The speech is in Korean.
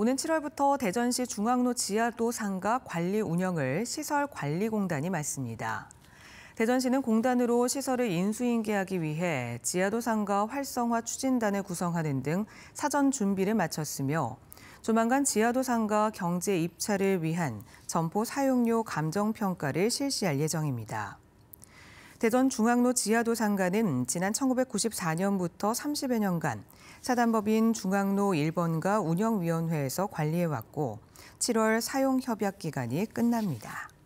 오는 7월부터 대전시 중앙로 지하도 상가 관리 운영을 시설관리공단이 맡습니다. 대전시는 공단으로 시설을 인수인계하기 위해 지하도 상가 활성화 추진단을 구성하는 등 사전 준비를 마쳤으며 조만간 지하도 상가 경제 입찰을 위한 점포 사용료 감정평가를 실시할 예정입니다. 대전 중앙로 지하도 상가는 지난 1994년부터 30여 년간 사단법인 중앙로 1번가 운영위원회에서 관리해왔고 7월 사용 협약 기간이 끝납니다.